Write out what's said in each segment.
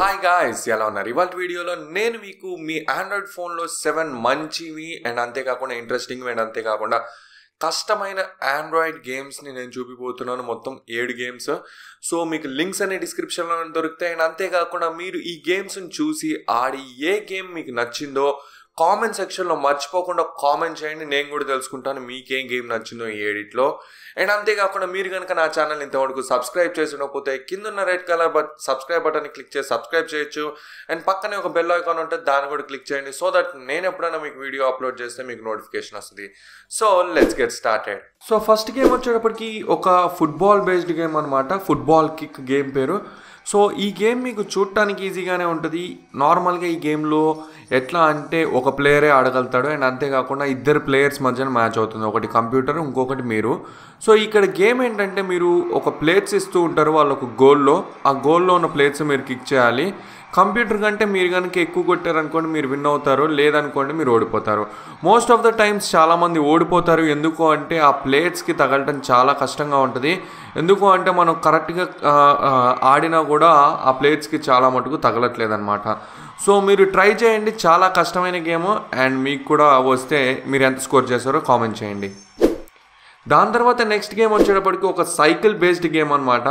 hi guys ఎలా ఉన్నారు ఇవాళ వీడియోలో నేను మీకు మీ ఆండ్రాయిడ్ ఫోన్లో సెవెన్ మంచివి అండ్ అంతేకాకుండా ఇంట్రెస్టింగ్ అండ్ అంతేకాకుండా కష్టమైన ఆండ్రాయిడ్ గేమ్స్ని నేను చూపిపోతున్నాను మొత్తం ఏడు గేమ్స్ సో మీకు లింక్స్ అనే డిస్క్రిప్షన్లో దొరుకుతాయి అండ్ అంతేకాకుండా మీరు ఈ గేమ్స్ని చూసి ఆడి ఏ గేమ్ మీకు నచ్చిందో కామెంట్ సెక్షన్లో మర్చిపోకుండా కామెంట్ చేయండి నేను కూడా తెలుసుకుంటాను మీకేం గేమ్ నచ్చిందో ఈ ఎడిట్లో అండ్ అంతేకాకుండా మీరు కనుక నా ఛానల్ ఇంతవరకు సబ్స్క్రైబ్ చేసినకపోతే కింద ఉన్న red colour but subscribe button click చేసి సబ్స్క్రైబ్ చేయొచ్చు అండ్ పక్కనే ఒక బెల్ ఐకాన్ ఉంటే దాన్ని కూడా క్లిక్ చేయండి సో దట్ నేను ఎప్పుడైనా మీకు వీడియో అప్లోడ్ చేస్తే మీకు నోటిఫికేషన్ వస్తుంది so let's get started so first game వచ్చేటప్పటికి ఒక ఫుట్బాల్ బేస్డ్ గేమ్ అనమాట ఫుట్బాల్ కిక్ గేమ్ పేరు సో ఈ గేమ్ మీకు చూడటానికి ఈజీగానే ఉంటుంది నార్మల్గా ఈ గేమ్లో ఎట్లా అంటే ఒక ప్లేయరే ఆడగలుగుతాడు అండ్ అంతేకాకుండా ఇద్దరు ప్లేయర్స్ మధ్యన మ్యాచ్ అవుతుంది ఒకటి కంప్యూటర్ ఇంకొకటి మీరు సో ఇక్కడ గేమ్ ఏంటంటే మీరు ఒక ప్లేట్స్ ఇస్తూ ఉంటారు ఒక గోల్లో ఆ గోల్లో ఉన్న ప్లేట్స్ మీరు కిక్ చేయాలి కంప్యూటర్ కంటే మీరు కనుక ఎక్కువ కొట్టారనుకోండి మీరు విన్ అవుతారు లేదనుకోండి మీరు ఓడిపోతారు మోస్ట్ ఆఫ్ ద టైమ్స్ చాలామంది ఓడిపోతారు ఎందుకు అంటే ఆ ప్లేట్స్కి తగలటం చాలా కష్టంగా ఉంటుంది ఎందుకు అంటే మనం కరెక్ట్గా ఆడినా కూడా ఆ ప్లేట్స్కి చాలా మటుకు తగలట్లేదన్నమాట సో మీరు ట్రై చేయండి చాలా కష్టమైన గేమ్ అండ్ మీకు కూడా వస్తే మీరు ఎంత స్కోర్ చేస్తారో కామెంట్ చేయండి దాని తర్వాత నెక్స్ట్ గేమ్ వచ్చేటప్పటికి ఒక సైకిల్ బేస్డ్ గేమ్ అనమాట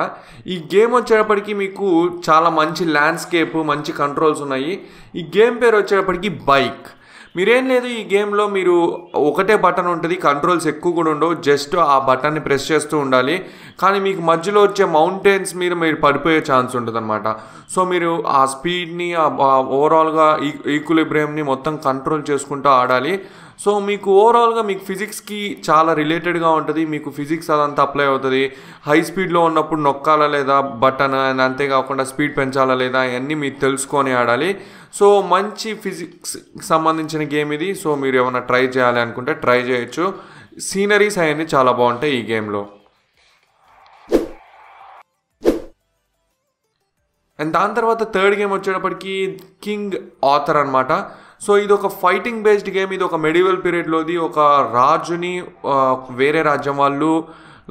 ఈ గేమ్ వచ్చేటప్పటికి మీకు చాలా మంచి ల్యాండ్స్కేప్ మంచి కంట్రోల్స్ ఉన్నాయి ఈ గేమ్ పేరు వచ్చేటప్పటికి బైక్ మీరేం లేదు ఈ గేమ్లో మీరు ఒకటే బటన్ ఉంటుంది కంట్రోల్స్ ఎక్కువ కూడా ఉండవు జస్ట్ ఆ బటన్ని ప్రెస్ చేస్తూ ఉండాలి కానీ మీకు మధ్యలో వచ్చే మౌంటైన్స్ మీద మీరు పడిపోయే ఛాన్స్ ఉంటుంది అనమాట సో మీరు ఆ స్పీడ్ని ఓవరాల్గా ఈ ఈక్వలిబ్రియంని మొత్తం కంట్రోల్ చేసుకుంటూ ఆడాలి సో మీకు ఓవరాల్గా మీకు ఫిజిక్స్కి చాలా రిలేటెడ్గా ఉంటుంది మీకు ఫిజిక్స్ అదంతా అప్లై అవుతుంది హై స్పీడ్లో ఉన్నప్పుడు నొక్కాలా లేదా బటన్ అండ్ అంతేకాకుండా స్పీడ్ పెంచాలా లేదా అవన్నీ మీరు తెలుసుకొని ఆడాలి సో మంచి ఫిజిక్స్ సంబంధించిన గేమ్ ఇది సో మీరు ఏమైనా ట్రై చేయాలి అనుకుంటే ట్రై చేయొచ్చు సీనరీస్ అవన్నీ చాలా బాగుంటాయి ఈ గేమ్లో అండ్ దాని తర్వాత థర్డ్ గేమ్ వచ్చేటప్పటికి కింగ్ ఆథర్ అనమాట సో ఇది ఒక ఫైటింగ్ బేస్డ్ గేమ్ ఇది ఒక మెడివల్ పీరియడ్లోది ఒక రాజుని వేరే రాజ్యం వాళ్ళు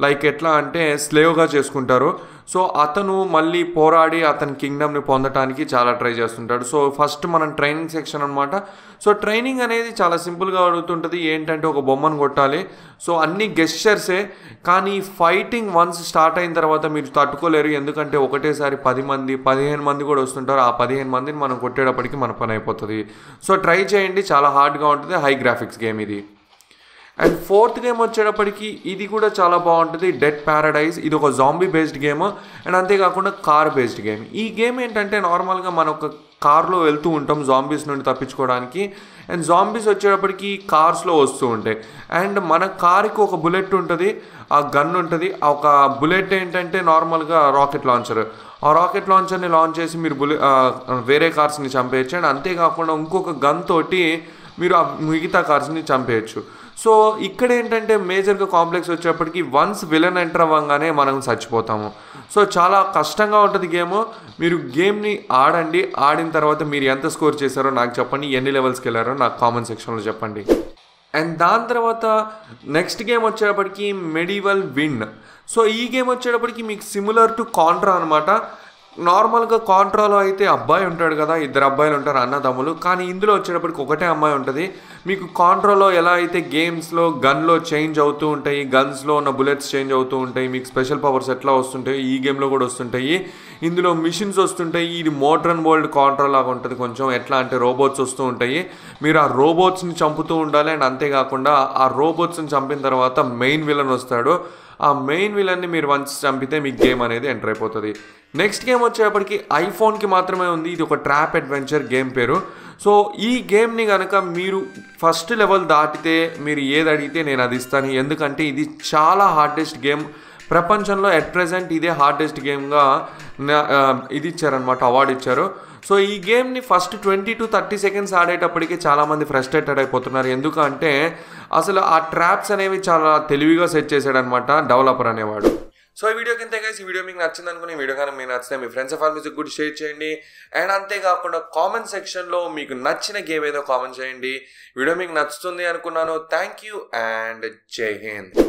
లైక్ ఎట్లా అంటే స్లేవ్గా చేసుకుంటారు సో అతను మళ్ళీ పోరాడి అతని కింగ్డమ్ని పొందటానికి చాలా ట్రై చేస్తుంటాడు సో ఫస్ట్ మనం ట్రైనింగ్ సెక్షన్ అనమాట సో ట్రైనింగ్ అనేది చాలా సింపుల్గా అడుగుతుంటుంది ఏంటంటే ఒక బొమ్మను కొట్టాలి సో అన్ని గెస్చర్సే కానీ ఫైటింగ్ వన్స్ స్టార్ట్ అయిన తర్వాత మీరు తట్టుకోలేరు ఎందుకంటే ఒకటేసారి పది మంది పదిహేను మంది కూడా వస్తుంటారు ఆ పదిహేను మందిని మనం కొట్టేటప్పటికి మన పని అయిపోతుంది సో ట్రై చేయండి చాలా హార్డ్గా ఉంటుంది హై గ్రాఫిక్స్ గేమ్ ఇది అండ్ ఫోర్త్ గేమ్ వచ్చేటప్పటికి ఇది కూడా చాలా బాగుంటుంది డెడ్ ప్యారడైజ్ ఇది ఒక జాంబీ బేస్డ్ గేమ్ అండ్ అంతేకాకుండా కార్ బేస్డ్ గేమ్ ఈ గేమ్ ఏంటంటే నార్మల్గా మన ఒక కార్లో వెళ్తూ ఉంటాం జాంబీస్ నుండి తప్పించుకోవడానికి అండ్ జాంబీస్ వచ్చేటప్పటికి కార్స్లో వస్తూ ఉంటాయి అండ్ మన కార్కి ఒక బుల్లెట్ ఉంటుంది ఆ గన్ ఉంటుంది ఒక బుల్లెట్ ఏంటంటే నార్మల్గా రాకెట్ లాంచర్ ఆ రాకెట్ లాంచర్ని లాంచ్ చేసి మీరు బుల్లెట్ వేరే కార్స్ని చంపేయచ్చు అండ్ అంతేకాకుండా ఇంకొక గన్ తోటి మీరు ఆ మిగతా కార్స్ని చంపేయచ్చు సో ఇక్కడ ఏంటంటే మేజర్గా కాంప్లెక్స్ వచ్చేప్పటికి వన్స్ విలన్ ఎంటర్ అవ్వగానే మనం చచ్చిపోతాము సో చాలా కష్టంగా ఉంటుంది గేమ్ మీరు గేమ్ని ఆడండి ఆడిన తర్వాత మీరు ఎంత స్కోర్ చేశారో నాకు చెప్పండి ఎన్ని లెవెల్స్కి వెళ్ళారో నాకు కామెంట్ సెక్షన్లో చెప్పండి అండ్ దాని తర్వాత నెక్స్ట్ గేమ్ వచ్చేటప్పటికి మెడివల్ విన్ సో ఈ గేమ్ వచ్చేటప్పటికి మీకు సిమిలర్ టు కాంట్రా అనమాట నార్మల్గా కాంట్రాలో అయితే అబ్బాయి ఉంటాడు కదా ఇద్దరు అబ్బాయిలు ఉంటారు అన్నదమ్ములు కానీ ఇందులో వచ్చేటప్పటికి ఒకటే అమ్మాయి ఉంటుంది మీకు కాంట్రోలో ఎలా అయితే గేమ్స్లో గన్లో చేంజ్ అవుతూ ఉంటాయి గన్స్లో ఉన్న బుల్లెట్స్ చేంజ్ అవుతూ ఉంటాయి మీకు స్పెషల్ పవర్స్ ఎట్లా వస్తుంటాయి ఈ గేమ్లో కూడా వస్తుంటాయి ఇందులో మిషన్స్ వస్తుంటాయి ఇది మోడ్రన్ వరల్డ్ కాంట్రోల్ లాగా ఉంటుంది కొంచెం ఎట్లా అంటే రోబోట్స్ వస్తూ ఉంటాయి మీరు ఆ రోబోట్స్ని చంపుతూ ఉండాలి అండ్ అంతేకాకుండా ఆ రోబోట్స్ని చంపిన తర్వాత మెయిన్ విలన్ వస్తాడు ఆ మెయిన్ విలన్ని మీరు వన్స్ చంపితే మీ గేమ్ అనేది ఎంటర్ అయిపోతుంది నెక్స్ట్ గేమ్ వచ్చేప్పటికి ఐఫోన్కి మాత్రమే ఉంది ఇది ఒక ట్రాప్ అడ్వెంచర్ గేమ్ పేరు సో ఈ గేమ్ని కనుక మీరు ఫస్ట్ లెవెల్ దాటితే మీరు ఏది అడిగితే నేను అది ఇస్తాను ఎందుకంటే ఇది చాలా హార్డెస్ట్ గేమ్ ప్రపంచంలో ఎట్ ప్రజెంట్ ఇదే హార్డెస్ట్ గేమ్గా ఇది ఇచ్చారనమాట అవార్డు ఇచ్చారు సో ఈ గేమ్ని first twenty to thirty seconds ఆడేటప్పటికి చాలామంది ఫ్రస్ట్రేటెడ్ అయిపోతున్నారు ఎందుకంటే అసలు ఆ ట్రాప్స్ అనేవి చాలా తెలివిగా సెట్ చేశాడనమాట డెవలపర్ అనేవాడు సో ఈ వీడియోకి ఇంతే గైస్ ఈ వీడియో మీకు నచ్చింది అనుకుని వీడియో కానీ మీకు నచ్చితే మీ ఫ్రెండ్స్ ఆఫ్ ఆల్ కూడా షేర్ చేయండి అండ్ అంతేకాకుండా కామెంట్ సెక్షన్లో మీకు నచ్చిన గేమ్ ఏదో కామెంట్ చేయండి వీడియో మీకు నచ్చుతుంది అనుకున్నాను థ్యాంక్ యూ అండ్ జై హింద్